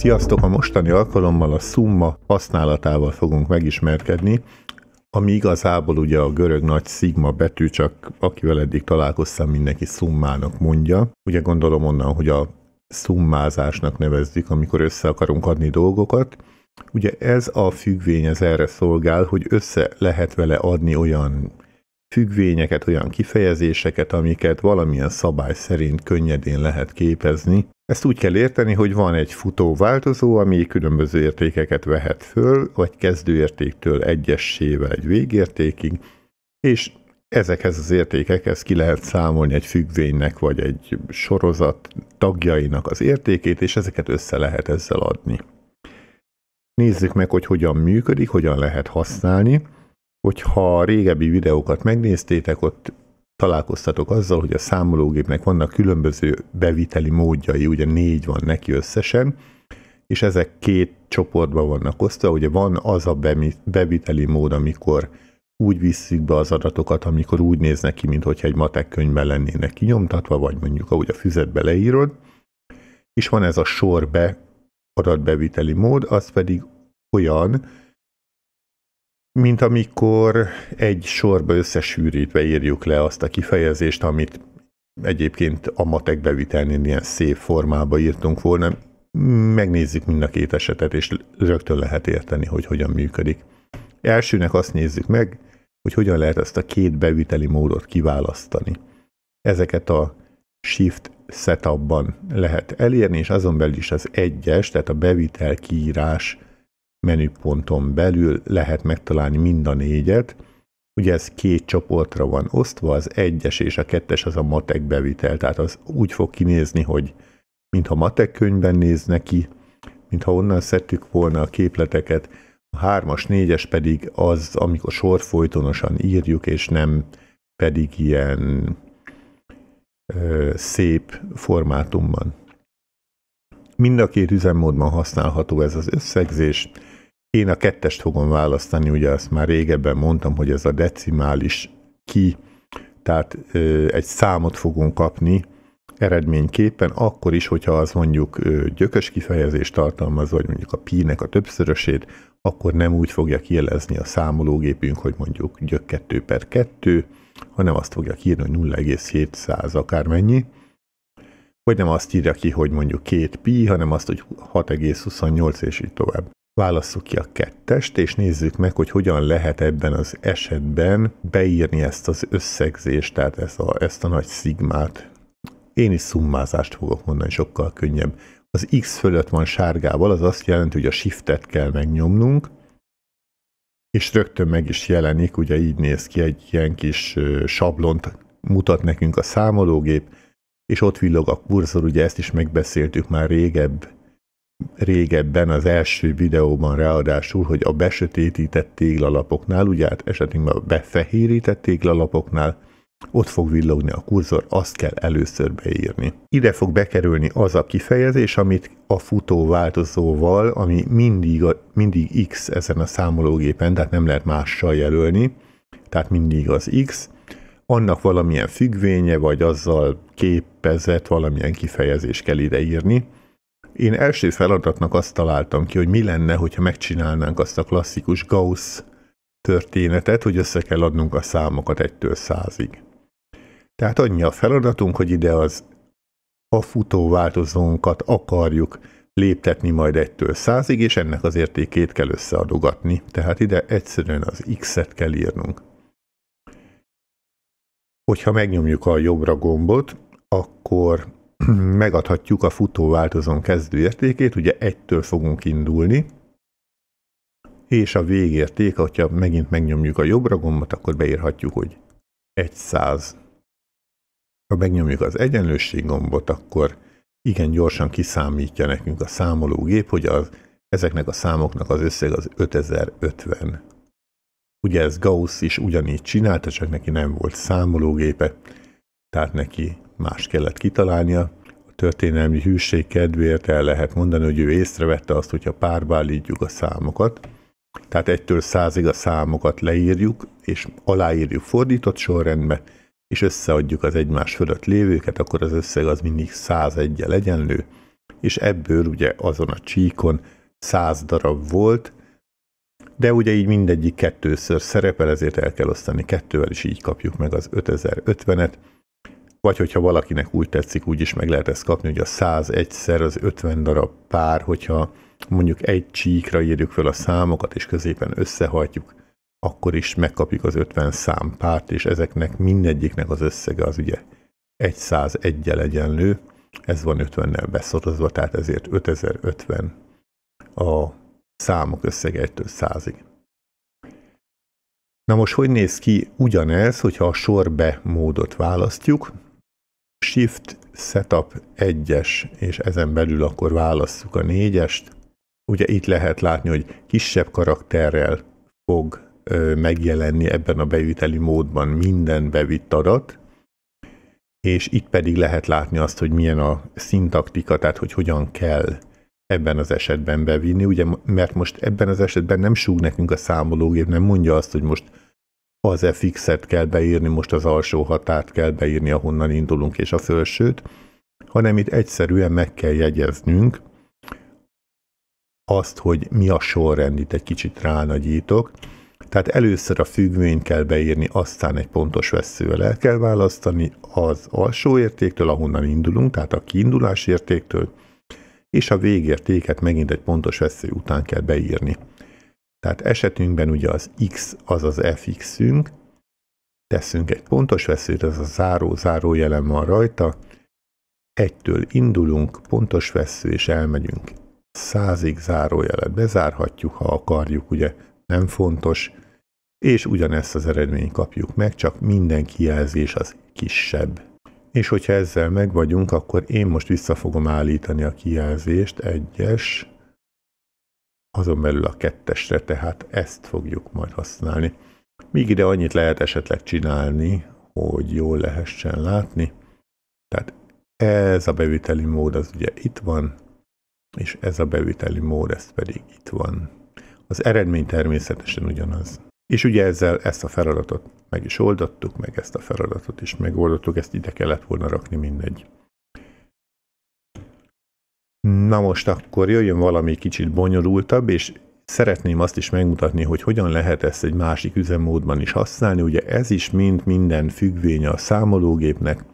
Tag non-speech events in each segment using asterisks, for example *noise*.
Sziasztok! A mostani alkalommal a szumma használatával fogunk megismerkedni, ami igazából ugye a görög nagy szigma betű, csak akivel eddig találkoztam, mindenki szummának mondja. Ugye gondolom onnan, hogy a szummázásnak nevezzük, amikor össze akarunk adni dolgokat. Ugye ez a függvény, ez erre szolgál, hogy össze lehet vele adni olyan függvényeket, olyan kifejezéseket, amiket valamilyen szabály szerint könnyedén lehet képezni, ezt úgy kell érteni, hogy van egy futó változó, ami különböző értékeket vehet föl, vagy kezdőértéktől egyessével egy végértékig, és ezekhez az értékekhez ki lehet számolni egy függvénynek, vagy egy sorozat tagjainak az értékét, és ezeket össze lehet ezzel adni. Nézzük meg, hogy hogyan működik, hogyan lehet használni. Hogyha régebbi videókat megnéztétek, ott találkoztatok azzal, hogy a számológépnek vannak különböző beviteli módjai, ugye négy van neki összesen, és ezek két csoportban vannak osztva, ugye van az a beviteli mód, amikor úgy visszük be az adatokat, amikor úgy néznek ki, mintha egy matek könyvben lennének kinyomtatva, vagy mondjuk ahogy a füzetbe leírod, és van ez a sorbe adatbeviteli mód, az pedig olyan, mint amikor egy sorba összesűrítve írjuk le azt a kifejezést, amit egyébként a matek bevitelnél ilyen szép formába írtunk volna. Megnézzük mind a két esetet, és rögtön lehet érteni, hogy hogyan működik. Elsőnek azt nézzük meg, hogy hogyan lehet ezt a két beviteli módot kiválasztani. Ezeket a shift setupban lehet elérni, és azon belül is az egyes, tehát a bevitel kiírás menüponton belül lehet megtalálni mind a négyet, Ugye ez két csoportra van osztva, az egyes és a kettes az a matek bevitel, tehát az úgy fog kinézni, hogy mintha matek könyvben néz neki, mintha onnan szedtük volna a képleteket, a hármas, négyes pedig az, amikor sor folytonosan írjuk, és nem pedig ilyen ö, szép formátumban. Mind a két üzemmódban használható ez az összegzés, én a kettest fogom választani, ugye azt már régebben mondtam, hogy ez a decimális ki, tehát egy számot fogunk kapni eredményképpen, akkor is, hogyha az mondjuk gyökös kifejezést tartalmaz, vagy mondjuk a pi-nek a többszörösét, akkor nem úgy fogja kielezni a számológépünk, hogy mondjuk gyök 2 per 2, hanem azt fogja kiírni, hogy 0,7 akármennyi, vagy nem azt írja ki, hogy mondjuk 2 pi, hanem azt, hogy 6,28 és így tovább. Válasszuk ki a kettest, és nézzük meg, hogy hogyan lehet ebben az esetben beírni ezt az összegzést, tehát ezt a, ezt a nagy szigmát. Én is szummázást fogok mondani, sokkal könnyebb. Az X fölött van sárgával, az azt jelenti, hogy a shiftet kell megnyomnunk, és rögtön meg is jelenik, ugye így néz ki, egy ilyen kis sablont mutat nekünk a számológép, és ott villog a kurzor, ugye ezt is megbeszéltük már régebb régebben az első videóban ráadásul, hogy a besötétített téglalapoknál, ugye hát esetünkben a befehérített téglalapoknál, ott fog villogni a kurzor, azt kell először beírni. Ide fog bekerülni az a kifejezés, amit a futó változóval, ami mindig, a, mindig X ezen a számológépen, tehát nem lehet mással jelölni, tehát mindig az X, annak valamilyen függvénye, vagy azzal képezett valamilyen kifejezés kell ideírni, én első feladatnak azt találtam ki, hogy mi lenne, hogyha megcsinálnánk azt a klasszikus Gauss történetet, hogy össze kell adnunk a számokat egytől százig. ig Tehát annyi a feladatunk, hogy ide az a futó változónkat akarjuk léptetni majd egytől százig, ig és ennek az értékét kell összeadogatni. Tehát ide egyszerűen az x-et kell írnunk. Hogyha megnyomjuk a jobbra gombot, akkor *clears throat* megadhatjuk a futó változón kezdő értékét, ugye egytől fogunk indulni, és a végérték, hogyha megint megnyomjuk a jobbra gombot, akkor beírhatjuk, hogy 100. Ha megnyomjuk az egyenlőség gombot, akkor igen gyorsan kiszámítja nekünk a számológép, hogy az, ezeknek a számoknak az összeg az 5050. Ugye ez Gauss is ugyanígy csinálta, csak neki nem volt számológépe, tehát neki más kellett kitalálnia. A történelmi hűség kedvéért el lehet mondani, hogy ő észrevette azt, hogyha párbálítjuk a számokat, tehát egytől százig a számokat leírjuk, és aláírjuk fordított sorrendbe, és összeadjuk az egymás fölött lévőket, akkor az összeg az mindig 101-jel egyenlő, és ebből ugye azon a csíkon 100 darab volt, de ugye így mindegyik kettőször szerepel, ezért el kell osztani kettővel, és így kapjuk meg az 5050-et vagy hogyha valakinek úgy tetszik, úgy is meg lehet ezt kapni, hogy a 101-szer az 50 darab pár, hogyha mondjuk egy csíkra írjuk fel a számokat, és középen összehajtjuk, akkor is megkapjuk az 50 szám párt és ezeknek mindegyiknek az összege az ugye 101-jel egyenlő, ez van 50-nel beszorozva, tehát ezért 5050 a számok összege 1-től 100-ig. Na most hogy néz ki ugyanez, hogyha a sorbe módot választjuk? Shift Setup 1-es, és ezen belül akkor válasszuk a 4-est. Ugye itt lehet látni, hogy kisebb karakterrel fog megjelenni ebben a beviteli módban minden bevitt adat, és itt pedig lehet látni azt, hogy milyen a szintaktika, tehát hogy hogyan kell ebben az esetben bevinni, ugye, mert most ebben az esetben nem súg nekünk a számológép, nem mondja azt, hogy most az fx-et kell beírni, most az alsó határt kell beírni, ahonnan indulunk, és a fölsőt, hanem itt egyszerűen meg kell jegyeznünk azt, hogy mi a sorrend, itt egy kicsit ránagyítok, tehát először a függvényt kell beírni, aztán egy pontos veszővel el kell választani az alsó értéktől, ahonnan indulunk, tehát a kiindulás értéktől, és a végértéket megint egy pontos vesző után kell beírni. Tehát esetünkben ugye az x az az fx-ünk, teszünk egy pontos veszőt, ez a záró, záró jelen van rajta, egytől indulunk, pontos vesző, és elmegyünk százig zárójelet bezárhatjuk, ha akarjuk, ugye nem fontos, és ugyanezt az eredményt kapjuk meg, csak minden kijelzés az kisebb. És hogyha ezzel meg vagyunk, akkor én most vissza fogom állítani a kijelzést, egyes, azon belül a kettesre, tehát ezt fogjuk majd használni. Míg ide annyit lehet esetleg csinálni, hogy jól lehessen látni. Tehát ez a beviteli mód az ugye itt van, és ez a beviteli mód, ez pedig itt van. Az eredmény természetesen ugyanaz. És ugye ezzel ezt a feladatot meg is oldottuk, meg ezt a feladatot is megoldottuk, ezt ide kellett volna rakni mindegy. Na most akkor jöjjön valami kicsit bonyolultabb, és szeretném azt is megmutatni, hogy hogyan lehet ezt egy másik üzemmódban is használni. Ugye ez is mind minden függvény a számológépnek,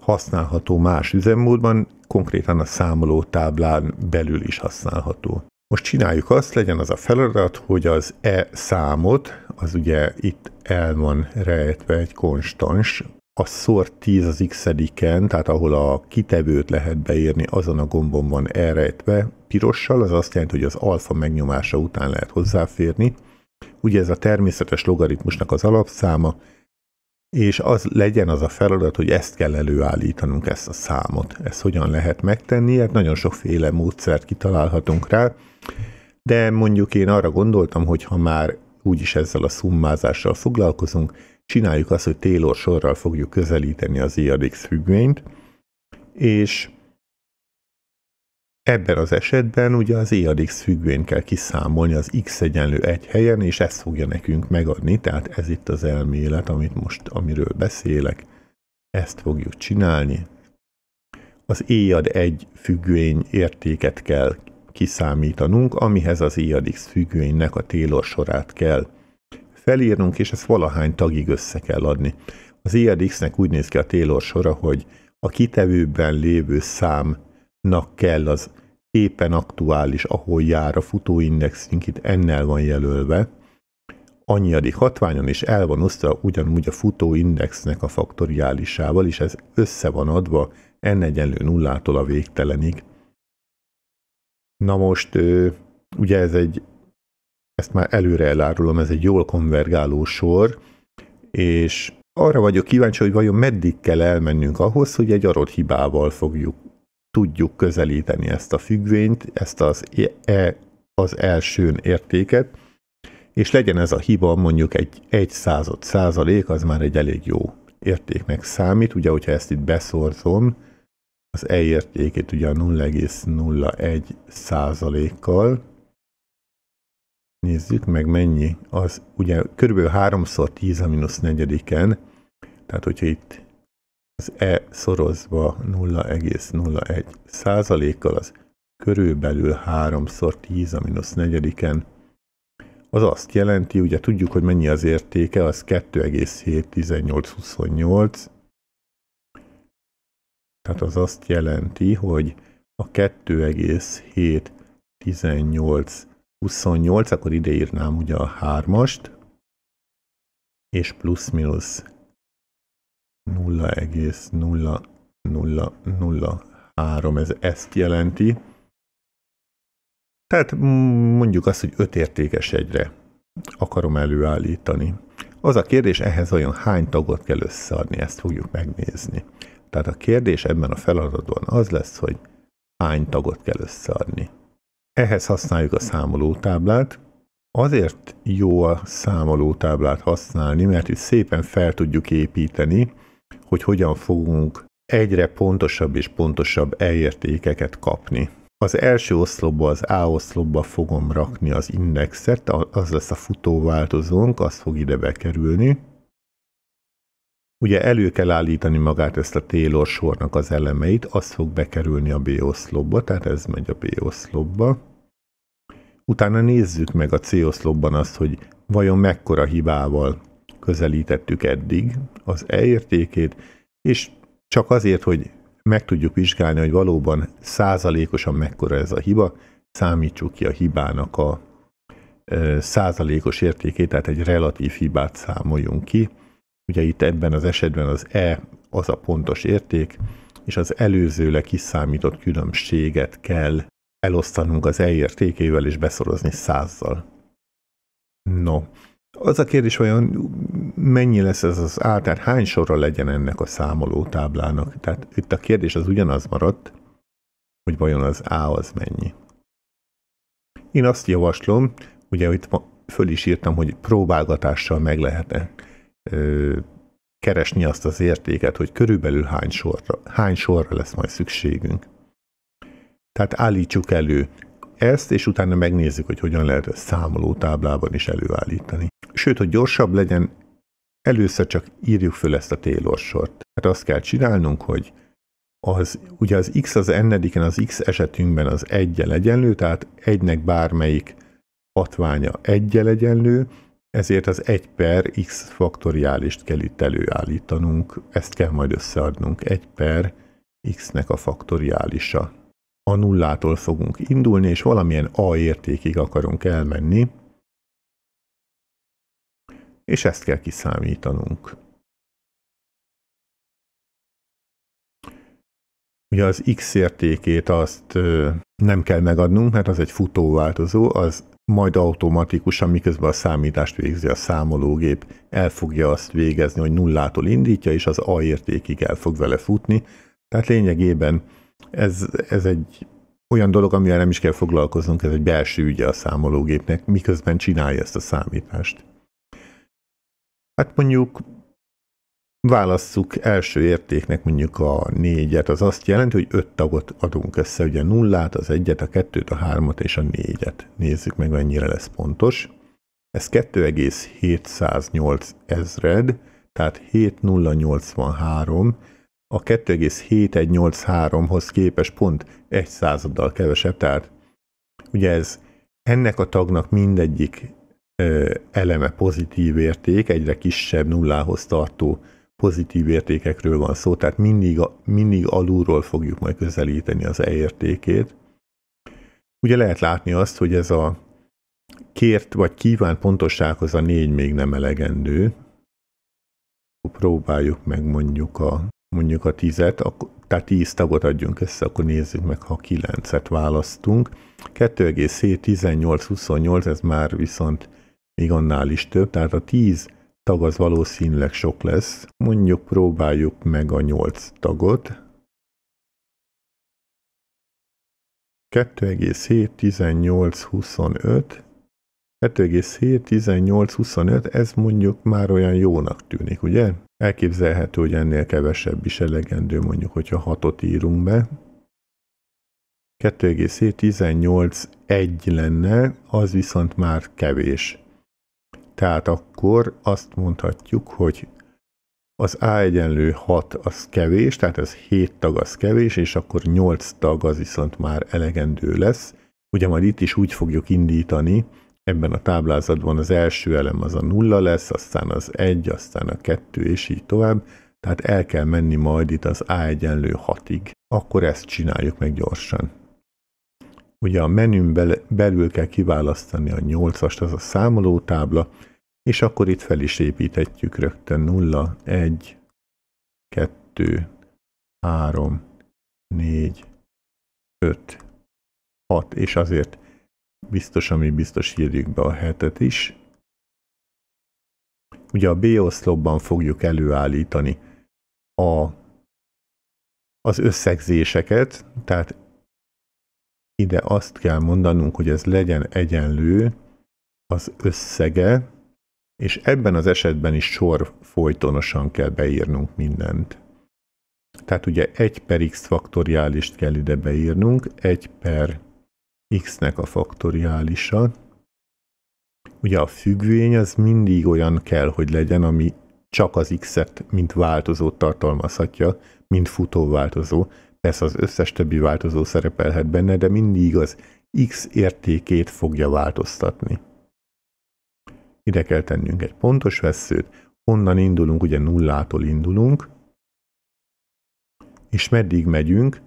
használható más üzemmódban, konkrétan a számoló táblán belül is használható. Most csináljuk azt, legyen az a feladat, hogy az e számot, az ugye itt el van rejtve egy konstans, a szor 10 az x tehát ahol a kitevőt lehet beírni, azon a gombon van elrejtve pirossal, az azt jelenti, hogy az alfa megnyomása után lehet hozzáférni. Ugye ez a természetes logaritmusnak az alapszáma, és az legyen az a feladat, hogy ezt kell előállítanunk, ezt a számot. Ezt hogyan lehet megtenni? Hát nagyon sokféle módszert kitalálhatunk rá, de mondjuk én arra gondoltam, hogy ha már úgyis ezzel a szummázással foglalkozunk, csináljuk azt, hogy Taylor sorral fogjuk közelíteni az IADX függvényt, és ebben az esetben ugye az iadx függvényt kell kiszámolni az x egyenlő egy helyen, és ezt fogja nekünk megadni, tehát ez itt az elmélet, amit most, amiről beszélek, ezt fogjuk csinálni. Az iad egy függvény értéket kell kiszámítanunk, amihez az iadx függvénynek a télos sorát kell felírnunk, és ezt valahány tagig össze kell adni. Az IRX-nek úgy néz ki a Taylor sora, hogy a kitevőben lévő számnak kell az éppen aktuális, ahol jár a futóindexünk, itt ennel van jelölve, annyiadik hatványon, és el van osztva ugyanúgy a futóindexnek a faktoriálisával, és ez össze van adva n egyenlő nullától a végtelenig. Na most, ugye ez egy ezt már előre elárulom, ez egy jól konvergáló sor, és arra vagyok kíváncsi, hogy vajon meddig kell elmennünk ahhoz, hogy egy adott hibával fogjuk, tudjuk közelíteni ezt a függvényt, ezt az, e, e az elsőn értéket, és legyen ez a hiba mondjuk egy, egy század százalék, az már egy elég jó értéknek számít. Ugye, hogyha ezt itt beszorzom, az E értékét ugye a 0,01 százalékkal, Nézzük meg mennyi. Az ugye kb. 3 x 10 a mínusz negyediken, tehát hogyha itt az E szorozva 0,01 százalékkal az körülbelül 3 x 10 a mínusz negyediken, az azt jelenti, ugye tudjuk, hogy mennyi az értéke, az 2,7-18-28, tehát az azt jelenti, hogy a 2,7-18 28, akkor ide írnám ugye a 3-ast, és plusz-minusz 0,0003, ez ezt jelenti. Tehát mondjuk azt, hogy 5 értékes egyre akarom előállítani. Az a kérdés, ehhez olyan hány tagot kell összeadni, ezt fogjuk megnézni. Tehát a kérdés ebben a feladatban az lesz, hogy hány tagot kell összeadni. Ehhez használjuk a számolótáblát. Azért jó a számolótáblát használni, mert itt szépen fel tudjuk építeni, hogy hogyan fogunk egyre pontosabb és pontosabb elértékeket kapni. Az első oszlopba, az A oszlopba fogom rakni az indexet, az lesz a futóváltozónk, az fog ide bekerülni. Ugye elő kell állítani magát ezt a Taylor sornak az elemeit, az fog bekerülni a B-oszlopba, tehát ez megy a B-oszlopba. Utána nézzük meg a C-oszlopban azt, hogy vajon mekkora hibával közelítettük eddig az E értékét, és csak azért, hogy meg tudjuk vizsgálni, hogy valóban százalékosan mekkora ez a hiba, számítsuk ki a hibának a százalékos értékét, tehát egy relatív hibát számoljunk ki, Ugye itt ebben az esetben az E az a pontos érték, és az előzőleg kiszámított különbséget kell elosztanunk az E értékével és beszorozni százzal. No, az a kérdés, hogy mennyi lesz ez az A, tehát hány sorra legyen ennek a számoló táblának? Tehát itt a kérdés az ugyanaz maradt, hogy vajon az A az mennyi. Én azt javaslom, ugye itt föl is írtam, hogy próbálgatással meg lehetne keresni azt az értéket, hogy körülbelül hány sorra, hány sorra lesz majd szükségünk. Tehát állítsuk elő ezt, és utána megnézzük, hogy hogyan lehet ezt számoló táblában is előállítani. Sőt, hogy gyorsabb legyen, először csak írjuk föl ezt a sort. Hát azt kell csinálnunk, hogy az, ugye az x az n-ediken, az x esetünkben az egyen egyenlő, tehát egynek bármelyik hatványa egyen egyenlő, ezért az 1 per x faktoriálist kell itt előállítanunk, ezt kell majd összeadnunk, 1 per x-nek a faktoriálisa. A nullától fogunk indulni, és valamilyen a értékig akarunk elmenni, és ezt kell kiszámítanunk. Ugye az x értékét azt nem kell megadnunk, mert az egy futóváltozó, az majd automatikusan, miközben a számítást végzi a számológép, el fogja azt végezni, hogy nullától indítja, és az A értékig el fog vele futni. Tehát lényegében ez, ez egy olyan dolog, amivel nem is kell foglalkoznunk, ez egy belső ügye a számológépnek, miközben csinálja ezt a számítást. Hát mondjuk válasszuk első értéknek mondjuk a négyet, az azt jelenti, hogy öt tagot adunk össze, ugye nullát, az egyet, a kettőt, a hármat és a négyet. Nézzük meg, mennyire lesz pontos. Ez 2,708 ezred, tehát 7083, a 2,7183-hoz képes pont egy századdal kevesebb, tehát ugye ez ennek a tagnak mindegyik ö, eleme pozitív érték, egyre kisebb nullához tartó pozitív értékekről van szó, tehát mindig, mindig alulról fogjuk majd közelíteni az E értékét. Ugye lehet látni azt, hogy ez a kért vagy kíván pontossághoz a négy még nem elegendő. Próbáljuk meg mondjuk a, mondjuk a tizet, akkor, tehát tíz tagot adjunk össze, akkor nézzük meg, ha kilencet választunk. 2,7, 18, 28, ez már viszont még annál is több, tehát a 10 tag az valószínűleg sok lesz. Mondjuk próbáljuk meg a 8 tagot. 2,7, 18, 25. 2,7, 18, 25, ez mondjuk már olyan jónak tűnik, ugye? Elképzelhető, hogy ennél kevesebb is elegendő, mondjuk, hogyha 6-ot írunk be. 2,7, 18, 1 lenne, az viszont már kevés. Tehát akkor azt mondhatjuk, hogy az A egyenlő 6 az kevés, tehát ez 7 tag az kevés, és akkor 8 tag az viszont már elegendő lesz. Ugye majd itt is úgy fogjuk indítani, ebben a táblázatban az első elem az a 0 lesz, aztán az 1, aztán a 2, és így tovább. Tehát el kell menni majd itt az A egyenlő 6-ig. Akkor ezt csináljuk meg gyorsan ugye a menün belül kell kiválasztani a 8-ast, az a számolótábla, és akkor itt fel is építhetjük rögtön 0, 1, 2, 3, 4, 5, 6, és azért biztos, ami biztos írjuk be a hetet is. Ugye a B oszlopban fogjuk előállítani a, az összegzéseket, tehát ide azt kell mondanunk, hogy ez legyen egyenlő az összege, és ebben az esetben is sor folytonosan kell beírnunk mindent. Tehát ugye 1 per x faktoriálist kell ide beírnunk, 1 per x-nek a faktoriálisa. Ugye a függvény az mindig olyan kell, hogy legyen, ami csak az x-et, mint változót tartalmazhatja, mint futóváltozó. Persze az összes többi változó szerepelhet benne, de mindig az x értékét fogja változtatni. Ide kell tennünk egy pontos veszőt, onnan indulunk, ugye nullától indulunk, és meddig megyünk?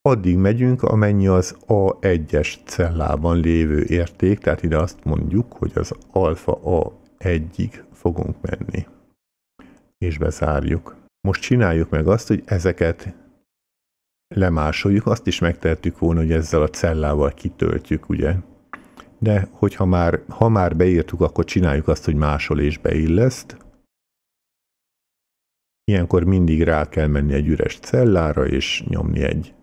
Addig megyünk, amennyi az A1-es cellában lévő érték, tehát ide azt mondjuk, hogy az alfa A1-ig fogunk menni. És bezárjuk. Most csináljuk meg azt, hogy ezeket lemásoljuk, azt is megtehetjük volna, hogy ezzel a cellával kitöltjük, ugye? De hogyha már, ha már beírtuk, akkor csináljuk azt, hogy másol és beilleszt. Ilyenkor mindig rá kell menni egy üres cellára, és nyomni egy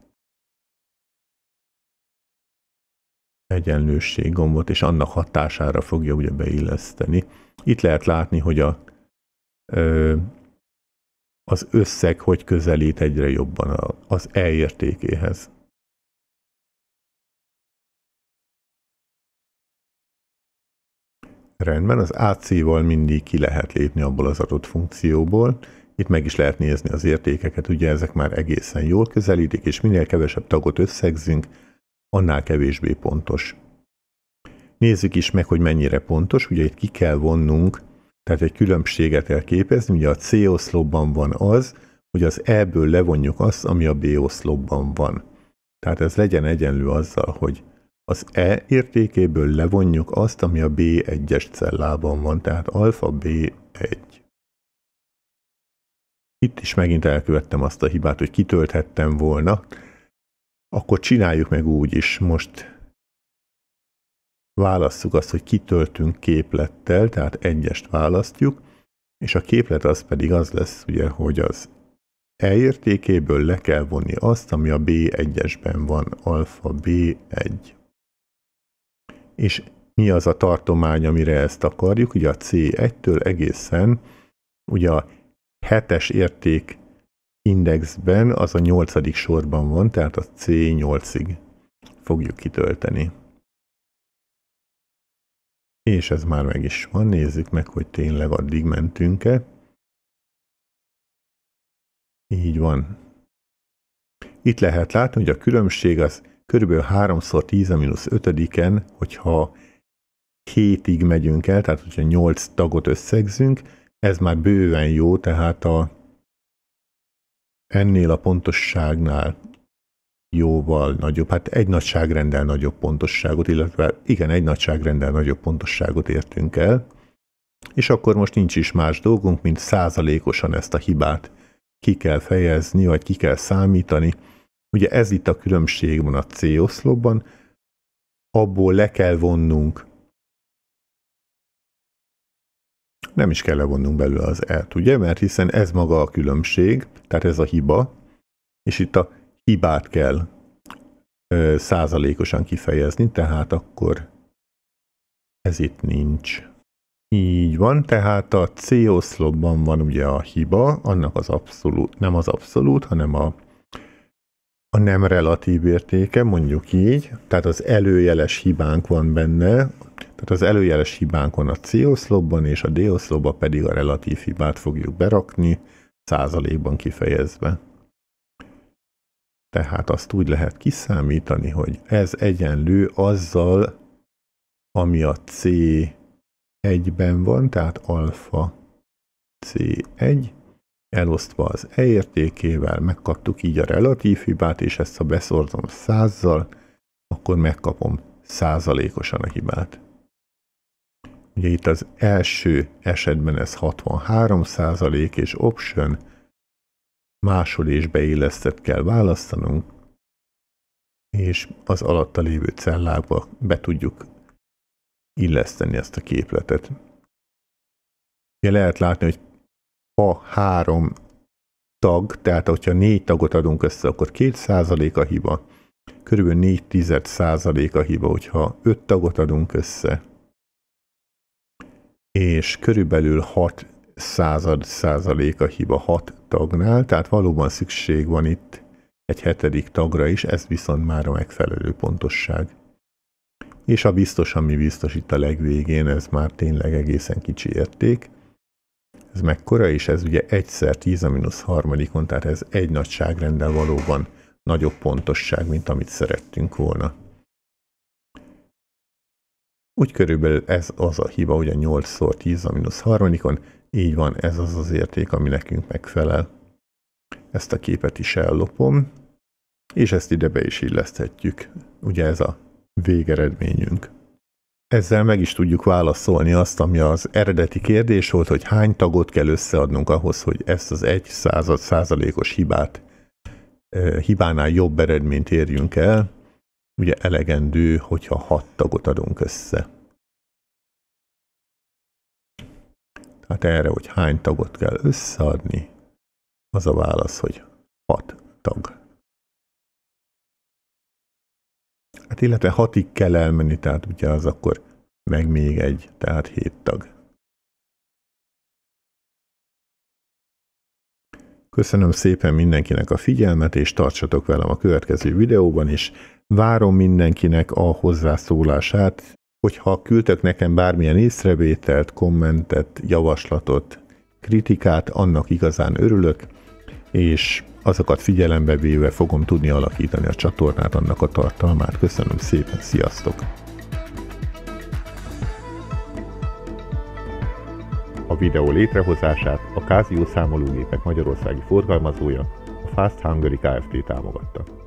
egyenlősség gombot, és annak hatására fogja ugye beilleszteni. Itt lehet látni, hogy a az összeg hogy közelít egyre jobban az elértékéhez. Rendben, az AC-val mindig ki lehet lépni abból az adott funkcióból, itt meg is lehet nézni az értékeket, ugye ezek már egészen jól közelítik, és minél kevesebb tagot összegzünk, annál kevésbé pontos. Nézzük is meg, hogy mennyire pontos, ugye itt ki kell vonnunk tehát egy különbséget kell képezni, ugye a C oszlopban van az, hogy az E-ből levonjuk azt, ami a B oszlopban van. Tehát ez legyen egyenlő azzal, hogy az E értékéből levonjuk azt, ami a B1-es cellában van, tehát alfa B1. Itt is megint elkövettem azt a hibát, hogy kitölthettem volna, akkor csináljuk meg úgy is. Most válasszuk azt, hogy kitöltünk képlettel, tehát egyest választjuk, és a képlet az pedig az lesz, ugye, hogy az E értékéből le kell vonni azt, ami a B1-esben van, alfa B1. És mi az a tartomány, amire ezt akarjuk? Ugye a C1-től egészen, ugye a 7-es érték indexben az a 8. sorban van, tehát a C8-ig fogjuk kitölteni. És ez már meg is van, nézzük meg, hogy tényleg addig mentünk-e. Így van. Itt lehet látni, hogy a különbség az kb. 3x10-5-en, hogyha 7-ig megyünk el, tehát hogyha 8 tagot összegzünk, ez már bőven jó, tehát a ennél a pontosságnál jóval nagyobb, hát egy nagyságrendel nagyobb pontosságot, illetve igen, egy nagyságrendel nagyobb pontosságot értünk el, és akkor most nincs is más dolgunk, mint százalékosan ezt a hibát ki kell fejezni, vagy ki kell számítani. Ugye ez itt a különbség van a C oszlopban, abból le kell vonnunk, nem is kell levonnunk belőle az l ugye, mert hiszen ez maga a különbség, tehát ez a hiba, és itt a hibát kell ö, százalékosan kifejezni, tehát akkor ez itt nincs. Így van, tehát a C oszlopban van ugye a hiba, annak az abszolút, nem az abszolút, hanem a, a nem relatív értéke, mondjuk így, tehát az előjeles hibánk van benne, tehát az előjeles van a C oszlopban és a D oszlopban pedig a relatív hibát fogjuk berakni, százalékban kifejezve. Tehát azt úgy lehet kiszámítani, hogy ez egyenlő azzal, ami a C egyben van, tehát alfa C1, elosztva az E értékével, megkaptuk így a relatív hibát, és ezt ha beszorzom százzal, akkor megkapom százalékosan a hibát. Ugye itt az első esetben ez 63 százalék, és option másolésbe beillesztett kell választanunk, és az alatta lévő cellákba be tudjuk illeszteni ezt a képletet. Ugye lehet látni, hogy ha három tag, tehát hogyha négy tagot adunk össze, akkor százalék a hiba, körülbelül 4 tized százalék a hiba, hogyha öt tagot adunk össze, és körülbelül hat század százaléka hiba hat tagnál, tehát valóban szükség van itt egy hetedik tagra is, ez viszont már a megfelelő pontosság. És a biztos, ami biztos itt a legvégén, ez már tényleg egészen kicsi érték. Ez mekkora és Ez ugye egyszer 10 a mínusz harmadikon, tehát ez egy nagyságrendel valóban nagyobb pontosság, mint amit szerettünk volna. Úgy körülbelül ez az a hiba, ugye 8-szor 10 a mínusz harmadikon, így van, ez az az érték, ami nekünk megfelel. Ezt a képet is ellopom, és ezt ide be is illeszthetjük. Ugye ez a végeredményünk. Ezzel meg is tudjuk válaszolni azt, ami az eredeti kérdés volt, hogy hány tagot kell összeadnunk ahhoz, hogy ezt az egy század százalékos hibát, hibánál jobb eredményt érjünk el. Ugye elegendő, hogyha hat tagot adunk össze. Hát erre, hogy hány tagot kell összeadni, az a válasz, hogy hat tag. Hát illetve hatig kell elmenni, tehát ugye az akkor meg még egy, tehát hét tag. Köszönöm szépen mindenkinek a figyelmet, és tartsatok velem a következő videóban is. Várom mindenkinek a hozzászólását, hogyha küldtek nekem bármilyen észrevételt, kommentet, javaslatot, kritikát, annak igazán örülök, és azokat figyelembe véve fogom tudni alakítani a csatornát, annak a tartalmát. Köszönöm szépen, sziasztok! A videó létrehozását a Kázió számológépek Magyarországi forgalmazója, a Fast Hungary Kft. támogatta.